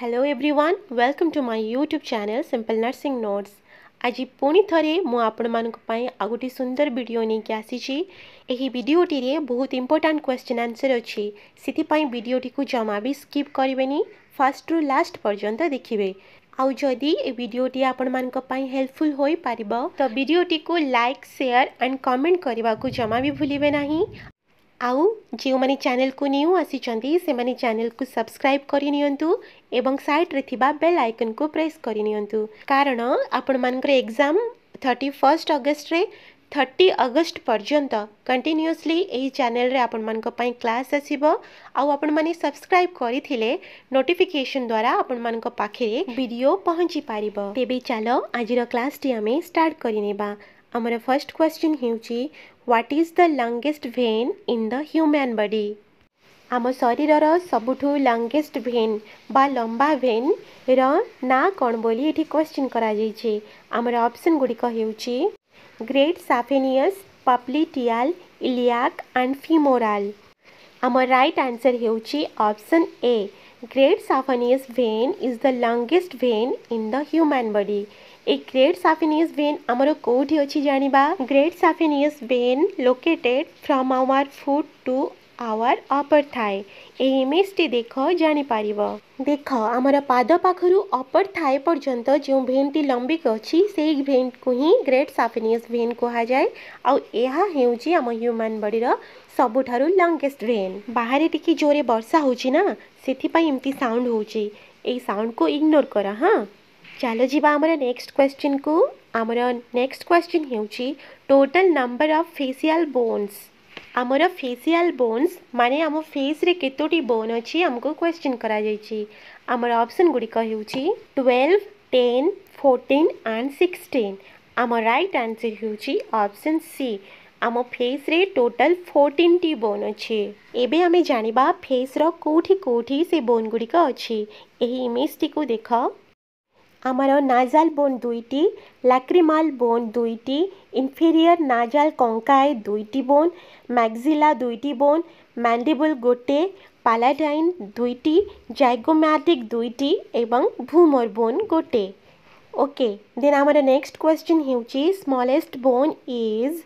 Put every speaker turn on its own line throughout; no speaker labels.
Hello everyone welcome to my YouTube channel simple nursing notes ଆଜି ପୁଣି ଥରେ ମୁଁ ଆପଣମାନଙ୍କ ପାଇଁ ଆଉ ଗୋଟିଏ ସୁନ୍ଦର ଭିଡ଼ିଓ ନେଇକି ଆସିଛି ଏହି ଭିଡ଼ିଓଟିରେ ବହୁତ ଇମ୍ପୋର୍ଟାଣ୍ଟ କ୍ୱେଶ୍ଚିନ୍ ଆନ୍ସର୍ ଅଛି ସେଥିପାଇଁ ଭିଡ଼ିଓଟିକୁ ଜମା ବି ସ୍କିପ୍ କରିବେନି ଫାର୍ଷ୍ଟରୁ ଲାଷ୍ଟ ପର୍ଯ୍ୟନ୍ତ ଦେଖିବେ ଆଉ ଯଦି ଏ ଭିଡ଼ିଓଟି ଆପଣମାନଙ୍କ ପାଇଁ ହେଲ୍ପଫୁଲ୍ ହୋଇପାରିବ ତ ଭିଡ଼ିଓଟିକୁ ଲାଇକ୍ ସେୟାର ଆଣ୍ଡ କମେଣ୍ଟ କରିବାକୁ ଜମା ବି ଭୁଲିବେ ନାହିଁ ଆଉ ଯେଉଁମାନେ ଚ୍ୟାନେଲ୍କୁ ନ୍ୟୁ ଆସିଛନ୍ତି ସେମାନେ ଚ୍ୟାନେଲ୍କୁ ସବସ୍କ୍ରାଇବ୍ କରିନିଅନ୍ତୁ ଏବଂ ସାଇଟ୍ରେ ଥିବା ବେଲ୍ ଆଇକନ୍କୁ ପ୍ରେସ୍ କରିନିଅନ୍ତୁ କାରଣ ଆପଣମାନଙ୍କର ଏକ୍ଜାମ୍ ଥର୍ଟି ଫର୍ଷ୍ଟ ଅଗଷ୍ଟରେ थर्टी अगस्ट पर्यन्त कंटिन्यूअसली यही चैनल रे आपण क्लास आसीबो आउ आपण माने सब्सक्राइब करिथिले नोटिफिकेशन द्वारा आपण मानक पाखरे वीडियो पहुंची पारिबो तेबे चलो आजिरो क्लास टी आम स्टार्ट करिनेबा ଆମର ଫର୍ଷ୍ଟ କ୍ୱେଶ୍ଚିନ୍ ହେଉଛି what is the longest vein in the human body ଆମ ଶରୀରର ସବୁଠୁ ଲଙ୍ଗେଷ୍ଟ ଭେନ୍ ବା ଲମ୍ବା ଭେନ୍ର ନାଁ କ'ଣ ବୋଲି ଏଠି କ୍ୱେଶ୍ଚିନ୍ କରାଯାଇଛି ଆମର ଅପସନ୍ ଗୁଡ଼ିକ ହେଉଛି ଗ୍ରେଟ୍ ସାଫେନିୟସ୍ ପପ୍ଲିଟିଆଲ୍ ଇଲିଆକ୍ ଆଣ୍ଡ ଫିମୋରାଲ୍ ଆମ ରାଇଟ୍ ଆନ୍ସର୍ ହେଉଛି option A great saphenous vein is the longest vein in the human body A great saphenous vein ଆମର କୋଉଠି ଅଛି ଜାଣିବା Great saphenous vein located from our foot to our upper thigh এই ইমেজটি ଦେଖ ଜାଣିପାରିବ ଦେଖ ଆମର ପାଦ ପାଖରୁ ଅପର ଥାଇ ପର୍ଯ୍ୟନ୍ତ ଯେଉଁ ଭେନ୍ଟି ଲମ୍ବିକ ଅଛି ସେଇ ଭେନ୍କୁ ହିଁ ଗ୍ରେଟ୍ ସାଫିନିୟସ୍ ଭେନ୍ କୁହାଯାଏ ଆଉ ଏହା ହେଉଛି ଆମ ହ୍ୟୁମାନ ବଡ଼ିର ସବୁଠାରୁ ଲଙ୍ଗେଷ୍ଟ ଭେନ୍ ବାହାରେ ଟିକେ ଜୋରେ ବର୍ଷା ହେଉଛି ନା ସେଥିପାଇଁ ଏମିତି ସାଉଣ୍ଡ ହେଉଛି ଏଇ ସାଉଣ୍ଡକୁ ଇଗ୍ନୋର କର ହଁ ଚାଲ ଯିବା ଆମର ନେକ୍ସଟ କ୍ୱେଶ୍ଚିନ୍କୁ ଆମର ନେକ୍ସଟ କ୍ୱେଶ୍ଚିନ୍ ହେଉଛି total number of facial bones ଆମର ଫେସିଆଲ୍ ବୋନ୍ସ ମାନେ ଆମ ଫେସ୍ରେ କେତୋଟି ବୋନ୍ ଅଛି ଆମକୁ କ୍ୱେଶ୍ଚିନ୍ କରାଯାଇଛି ଆମର ଅପସନ୍ ଗୁଡ଼ିକ ହେଉଛି twelve ten fourteen and sixteen ଆମ ରାଇଟ୍ ଆନ୍ସର୍ ହେଉଛି ଅପସନ୍ ସି ଆମ ଫେସ୍ରେ ଟୋଟାଲ୍ ଫୋର୍ଟିନ୍ଟି ବୋନ୍ ଅଛି ଏବେ ଆମେ ଜାଣିବା ଫେସ୍ର କେଉଁଠି କେଉଁଠି ସେ ବୋନ୍ ଗୁଡ଼ିକ ଅଛି ଏହି ଇମେଜ୍ଟିକୁ ଦେଖ ଆମର ନାଜାଲ୍ ବୋନ୍ ଦୁଇଟି ଲାକ୍ରିମାଲ୍ ବୋନ୍ ଦୁଇଟି ଇନଫେରିୟର୍ ନାଜାଲ୍ କଙ୍କାଏ ଦୁଇଟି ବୋନ୍ ମ୍ୟାକ୍ସିଲା ଦୁଇଟି ବୋନ୍ ମ୍ୟାଣ୍ଡିବୁଲ୍ ଗୋଟେ ପାଲାଟାଇନ୍ ଦୁଇଟି ଜାଇଗୋମାଟିକ୍ ଦୁଇଟି ଏବଂ ଭ୍ରୁମର୍ ବୋନ୍ ଗୋଟେ ଓକେ ଦେନ୍ ଆମର ନେକ୍ସଟ୍ କ୍ୱେଶ୍ଚିନ୍ ହେଉଛି smallest bone is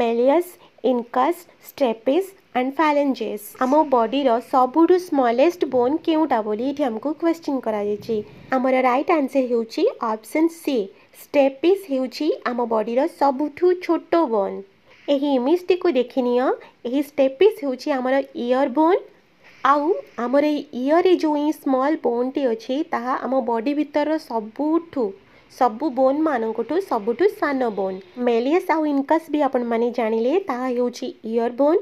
malleus, incus, stapes and phalanges. ଆମ ବଡିର ସବୁଠୁ ସ୍ମଲେଷ୍ଟ ବୋନ୍ କେଉଁଟା ବୋଲି ଏଠି ଆମକୁ କ୍ୱେଶ୍ଚିନ୍ କରାଯାଇଛି ଆମର ରାଇଟ୍ ଆନ୍ସର ହେଉଛି ଅପସନ୍ ସି ଷ୍ଟେପିସ୍ ହେଉଛି ଆମ ବଡିର ସବୁଠୁ ଛୋଟ ବୋନ୍ ଏହି ଇମେଜଟିକୁ ଦେଖିନିଅ ଏହି ଷ୍ଟେପିସ୍ ହେଉଛି ଆମର ଇୟର୍ ବୋନ୍ ଆଉ ଆମର ଏଇ ଇୟର୍ରେ ଯେଉଁ ଏଇ ସ୍ମଲ୍ ବୋନ୍ଟି ଅଛି ତାହା ଆମ ବଡି ଭିତରର ସବୁଠୁ ସବୁ ବୋନ୍ ମାନଙ୍କଠୁ ସବୁଠୁ ସାନ ବୋନ୍ ମେଲିୟସ୍ ଆଉ ଇନକସ୍ ବି ଆପଣମାନେ ଜାଣିଲେ ତାହା ହେଉଛି ଇୟର୍ ବୋନ୍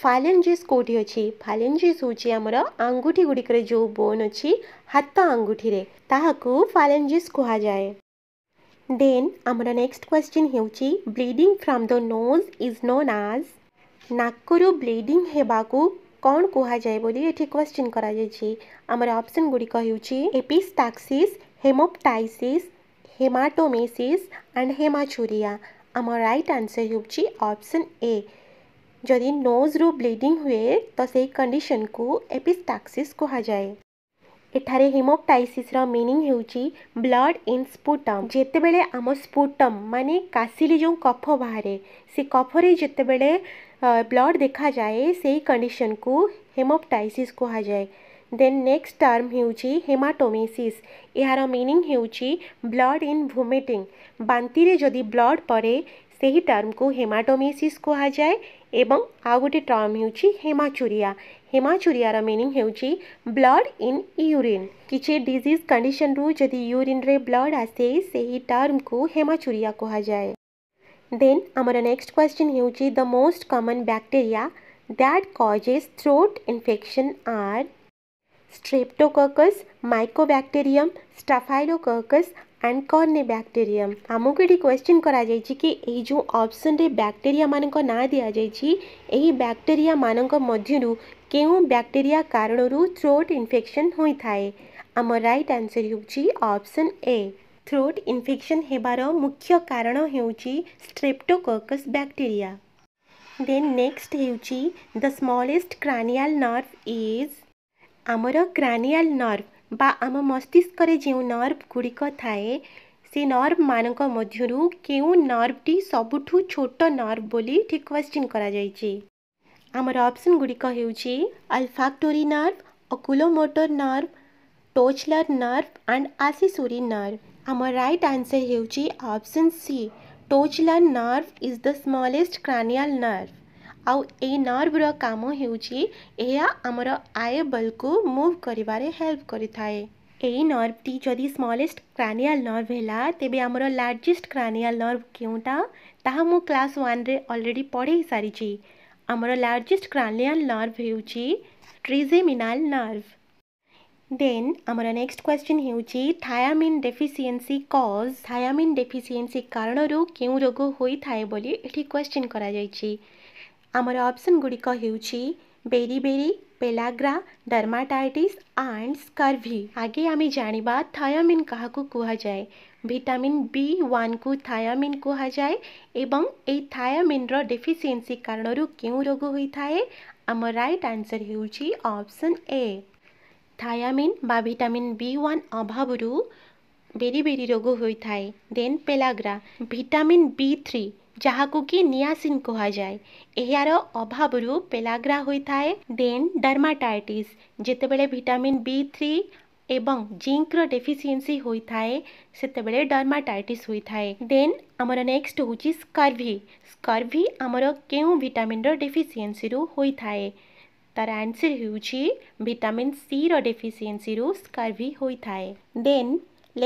ଫାଲେଞ୍ଜିସ୍ କେଉଁଠି ଅଛି ଫାଲେଞ୍ଜିସ୍ ହେଉଛି ଆମର ଆଙ୍ଗୁଠି ଗୁଡ଼ିକରେ ଯେଉଁ ବୋନ୍ ଅଛି ହାତ ଆଙ୍ଗୁଠିରେ ତାହାକୁ ଫାଲେଞ୍ଜିସ୍ କୁହାଯାଏ ଦେନ୍ ଆମର ନେକ୍ସଟ କ୍ୱେଶ୍ଚିନ୍ ହେଉଛି bleeding from the nose is known as ନାକରୁ ବ୍ଲିଡ଼ିଂ ହେବାକୁ କ'ଣ କୁହାଯାଏ ବୋଲି ଏଠି କ୍ୱେଶ୍ଚିନ୍ କରାଯାଇଛି ଆମର ଅପସନ୍ ଗୁଡ଼ିକ ହେଉଛି ଏପିସ୍ଟାକ୍ସିସ୍ ହେମୋପ୍ଟାଇସିସ୍ हेमाटोमेसिस एंड हेमाचुरिया आम राइट आंसर ऑप्शन ए जदि नोज रु ब्लीडिंग हुए तो से कंडीशन को एपिस्टाक्सीस कहुए एठार haemoptysis meaning blood in sputum जिते बड़े आम स्पुटम माने काशिले जो कफ बाहर से कफरे जिते बड़े ब्लड देखा जाए से कंडीशन को हेमोक्टाइसीस कहुए देन नेक्स्ट टर्म होमाटोमेसीस यार मिनिंग ब्लड इन भूमिटिंग बांति में जदि ब्लड पड़े से ही टर्म को हेमाटोमेसीस कहुए आउ गोटे term haematuria haematuria meaning blood in urine किसी डिजिज कंडीशन रू जदि यूरीन ब्लड आसे से ही टर्म को हेमाचुरीिया जाए देन आमर नेक्स्ट क्वेश्चन हो most common bacteria that causes throat infection are streptococcus mycobacterium staphylococcus and corynebacterium आमको ये क्वेश्चन करा कि जो ऑप्शन रे बैक्टीरिया मानक दि जाइए बैक्टेरिया मानक मध्य क्यों बैक्टेरिया कारण थ्रोट इनफेक्शन होताए आम right answer option A throat infection होबार मुख्य कारण होट्रेप्टोकस बैक्टेरिया देन नेक्स्ट हो the smallest cranial nerve is ଆମର କ୍ରାନିଆଲ୍ ନର୍ଭ ବା ଆମ ମସ୍ତିଷ୍କରେ ଯେଉଁ ନର୍ଭ ଗୁଡ଼ିକ ଥାଏ ସେ ନର୍ଭମାନଙ୍କ ମଧ୍ୟରୁ କେଉଁ ନର୍ଭଟି ସବୁଠୁ ଛୋଟ ନର୍ଭ ବୋଲି ଠିକ୍ କ୍ୱେଶ୍ଚିନ୍ କରାଯାଇଛି ଆମର ଅପସନ୍ ଗୁଡ଼ିକ ହେଉଛି olfactory nerve oculomotor nerve trochlear nerve and accessory nerve ଆମ ରାଇଟ୍ ଆନ୍ସର୍ ହେଉଛି option C trochlear nerve is the smallest cranial nerve ଆଉ ଏଇ ନର୍ଭର କାମ ହେଉଛି ଏହା ଆମର ଆଏବଲ୍କୁ ମୁଭ୍ କରିବାରେ ହେଲ୍ପ କରିଥାଏ ଏହି ନର୍ଭଟି ଯଦି ସ୍ମଲେଷ୍ଟ କ୍ରାନିଆଲ୍ ନର୍ଭ ହେଲା ତେବେ ଆମର ଲାର୍ଜେଷ୍ଟ କ୍ରାନିଆଲ୍ ନର୍ଭ କେଉଁଟା ତାହା ମୁଁ କ୍ଲାସ୍ ୱାନ୍ରେ ଅଲରେଡ଼ି ପଢ଼େଇ ସାରିଛି ଆମର ଲାର୍ଜେଷ୍ଟ କ୍ରାନିଆଲ୍ ନର୍ଭ ହେଉଛି ଟ୍ରିଜେମିନାଲ୍ ନର୍ଭ ଦେନ୍ ଆମର ନେକ୍ସଟ କ୍ୱେଶ୍ଚିନ୍ ହେଉଛି thiamine deficiency cause thiamine deficiency କାରଣରୁ କେଉଁ ରୋଗ ହୋଇଥାଏ ବୋଲି ଏଠି କ୍ୱେଶ୍ଚିନ୍ କରାଯାଇଛି आमर अपसन गुड़िक beriberi pellagra dermatitis and scurvy आगे आम जाना थायमिन क्या कहुए भिटामिन बी वन को थायमिन कहुए एवं ये थायमिन रेफिसीयसी कारण रोग होता है आम right answer option A thiamine vitamin B one अभाव बेरीबेरी रोग होता है then pellagra vitamin B three ଯାହାକୁ କି ନିଆସିନ୍ କୁହାଯାଏ ଏହାର ଅଭାବରୁ ପେଲାଗ୍ରା ହୋଇଥାଏ ଦେନ୍ ଡର୍ମାଟାଇଟିସ୍ ଯେତେବେଳେ ଭିଟାମିନ୍ ବି ଥ୍ରୀ ଏବଂ ଜିଙ୍କର ଡେଫିସିଏନ୍ସି ହୋଇଥାଏ ସେତେବେଳେ ଡର୍ମାଟାଇଟିସ୍ ହୋଇଥାଏ ଦେନ୍ ଆମର ନେକ୍ସଟ ହେଉଛି ସ୍କର୍ଭି ସ୍କର୍ଭି ଆମର କେଉଁ ଭିଟାମିନ୍ର ଡେଫିସିଏନ୍ସିରୁ ହୋଇଥାଏ ତାର ଆନ୍ସର ହେଉଛି ଭିଟାମିନ୍ ସିର ଡେଫିସିଏନ୍ସିରୁ ସ୍କର୍ଭି ହୋଇଥାଏ then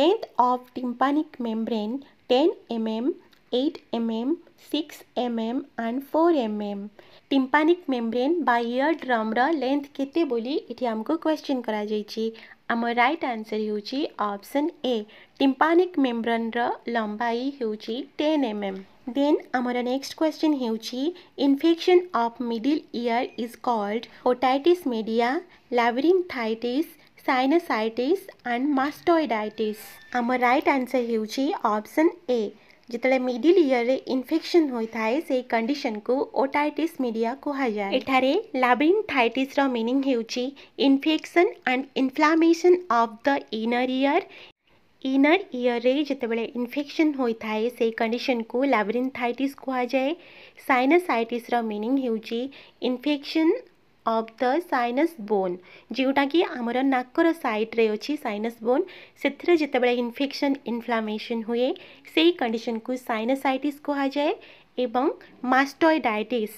length of tympanic membrane ten M M 8 mm, 6 mm and 4 mm. Tympanic membrane बायर इयर ड्रम्र लेंथ केते बोली ये आमको क्वेश्चन करा जाइछि आम राइट आंसर होउछि ऑप्शन ए टिम्पानिक मेम्ब्रेन रो लंबाई होउछि 10 mm. देन आमर नेक्स्ट क्वेश्चन होउछि infection of middle ear is called otitis media labyrinthitis sinusitis and mastoiditis आम राइट आंसर होउछि ऑप्शन ए जिते मिडिल इयर में इनफेक्शन होता है से कंडीशन को ओटाइटिस मीडिया कहुए labyrinthitis meaning infection and inflammation of the inner ear inner ear जितेबले इनफेक्शन होता है से कंडीशन को लाब्रिन थैटिस कहुए sinusitis meaning infection of the sinus bone ଯେଉଁଟାକି ଆମର ନାକର ସାଇଡ଼୍ରେ ଅଛି ସାଇନସ୍ ବୋନ୍ ସେଥିରେ ଯେତେବେଳେ ଇନଫେକ୍ସନ୍ ଇନଫ୍ଲାମେସନ୍ ହୁଏ ସେଇ କଣ୍ଡିସନ୍କୁ ସାଇନସାଇଟିସ୍ କୁହାଯାଏ ଏବଂ ମାଷ୍ଟୋଇଡାଇଟିସ୍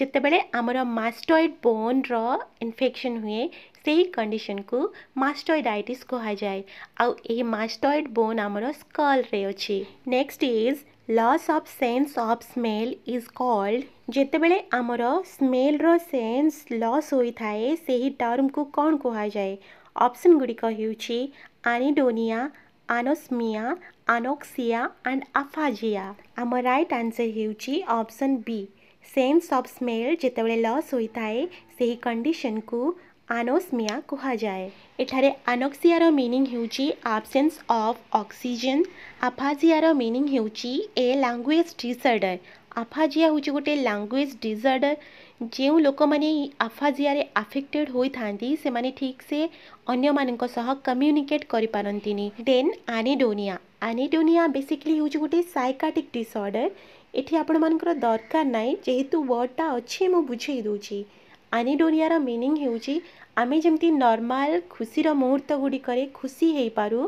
ଯେତେବେଳେ ଆମର ମାଷ୍ଟୋଏଡ଼ ବୋନ୍ର ଇନଫେକ୍ସନ୍ ହୁଏ ସେହି କଣ୍ଡିସନ୍କୁ ମାଷ୍ଟୋଇଡାଇଟିସ୍ କୁହାଯାଏ ଆଉ ଏହି ମାଷ୍ଟୋଏଡ଼ ବୋନ୍ ଆମର ସ୍କଲ୍ରେ ଅଛି next is loss of sense of smell is called जितेबले आमर स्मेल सेन्स लस ही टर्म को कौन कह जाए अपसन गुड़िकनिडोनिया आनोस्मिया आनोक्सीआ एंड आफाजिया आम right answer option B sense of smell जितेबले लस ही कंडीशन को ଆନୋସ୍ମିଆ କୁହାଯାଏ ଏଠାରେ ଆନୋକ୍ସିଆର ମିନିଂ ହେଉଛି ଆବସେନ୍ସ ଅଫ୍ ଅକ୍ସିଜେନ୍ ଆଫାଜିଆର ମିନିଂ ହେଉଛି ଏ ଲାଙ୍ଗୁଏଜ୍ ଡିସଅର୍ଡ଼ର ଆଫାଜିଆ ହେଉଛି ଗୋଟେ ଲାଙ୍ଗୁଏଜ୍ ଡିସଅର୍ଡ଼ର ଯେଉଁ ଲୋକମାନେ ଆଫାଜିଆରେ ଆଫେକ୍ଟେଡ଼୍ ହୋଇଥାନ୍ତି ସେମାନେ ଠିକ୍ସେ ଅନ୍ୟମାନଙ୍କ ସହ କମ୍ୟୁନିକେଟ୍ କରିପାରନ୍ତିନି ଦେନ୍ ଆନିଡୋନିଆ ଆନିଡୋନିଆ ବେସିକାଲି ହେଉଛି ଗୋଟେ ସାଇକାଟିକ୍ ଡିସଅର୍ଡ଼ର ଏଠି ଆପଣମାନଙ୍କର ଦରକାର ନାହିଁ ଯେହେତୁ ୱାର୍ଡ଼ଟା ଅଛି ମୁଁ ବୁଝେଇ ଦେଉଛି ଆନିଡୋରିଆର ମିନିଂ ହେଉଛି ଆମେ ଯେମିତି ନର୍ମାଲ୍ ଖୁସିର ମୁହୂର୍ତ୍ତ ଗୁଡ଼ିକରେ ଖୁସି ହେଇପାରୁ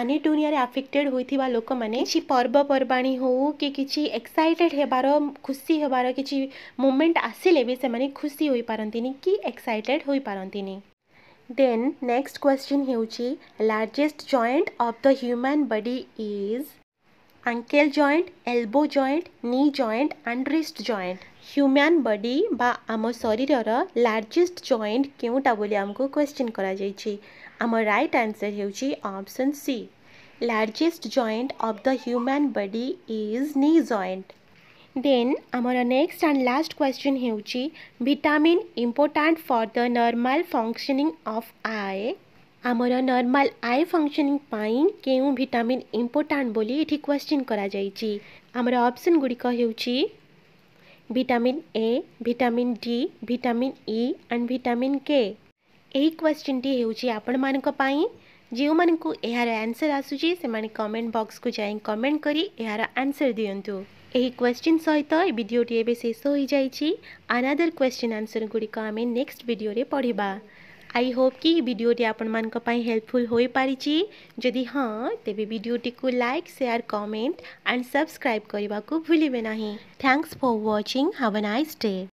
ଆନିଟୋନିଆରେ ଆଫେକ୍ଟେଡ଼୍ ହୋଇଥିବା ଲୋକମାନେ କିଛି ପର୍ବପର୍ବାଣି ହେଉ କି କିଛି ଏକ୍ସାଇଟେଡ଼୍ ହେବାର ଖୁସି ହେବାର କିଛି ମୁମେଣ୍ଟ ଆସିଲେ ବି ସେମାନେ ଖୁସି ହୋଇପାରନ୍ତିନି କି ଏକ୍ସାଇଟେଡ଼୍ ହୋଇପାରନ୍ତିନି ଦେନ୍ ନେକ୍ସଟ କ୍ୱେଶ୍ଚିନ୍ ହେଉଛି largest joint of the human body is ankle joint elbow joint knee joint and wrist joint human body ବା ଆମ ଶରୀରର ଲାର୍ଜେଷ୍ଟ ଜଏଣ୍ଟ କେଉଁଟା ବୋଲି ଆମକୁ କ୍ୱେଶ୍ଚିନ୍ କରାଯାଇଛି ଆମ ରାଇଟ୍ ଆନ୍ସର୍ ହେଉଛି option C largest joint of the human body is knee joint then ଆମର ନେକ୍ସଟ ଆଣ୍ଡ ଲାଷ୍ଟ କ୍ୱେଶ୍ଚିନ୍ ହେଉଛି vitamin important for the normal functioning of eye ଆମର ନର୍ମାଲ୍ ଆଇ ଫଙ୍କସନିଂ ପାଇଁ କେଉଁ ଭିଟାମିନ୍ ଇମ୍ପୋର୍ଟାଣ୍ଟ ବୋଲି ଏଠି question କରାଯାଇଛି ଆମର ଅପସନ୍ ଗୁଡ଼ିକ ହେଉଛି vitamin A vitamin D vitamin E and vitamin K ଏହି କ୍ୱେଶ୍ଚିନ୍ଟି ହେଉଛି ଆପଣମାନଙ୍କ ପାଇଁ ଯେଉଁମାନଙ୍କୁ ଏହାର ଆନ୍ସର୍ ଆସୁଛି ସେମାନେ କମେଣ୍ଟ ବକ୍ସକୁ ଯାଇ କମେଣ୍ଟ କରି ଏହାର ଆନ୍ସର୍ ଦିଅନ୍ତୁ ଏହି କ୍ୱେଶ୍ଚିନ୍ ସହିତ ଏ ଭିଡ଼ିଓଟି ଏବେ ଶେଷ ହୋଇଯାଇଛି ଆନାଦର କ୍ୱେଶ୍ଚିନ୍ ଆନ୍ସର୍ ଗୁଡ଼ିକ ଆମେ ନେକ୍ସଟ ଭିଡ଼ିଓରେ ପଢ଼ିବା ଆଇ ହୋପ୍ କି ଭିଡ଼ିଓଟି ଆପଣମାନଙ୍କ ପାଇଁ ହେଲ୍ପଫୁଲ୍ ହୋଇପାରିଛି ଯଦି ହଁ ତେବେ ଭିଡ଼ିଓଟିକୁ like share comment and subscribe କରିବାକୁ ଭୁଲିବେ ନାହିଁ thanks for watching have a nice day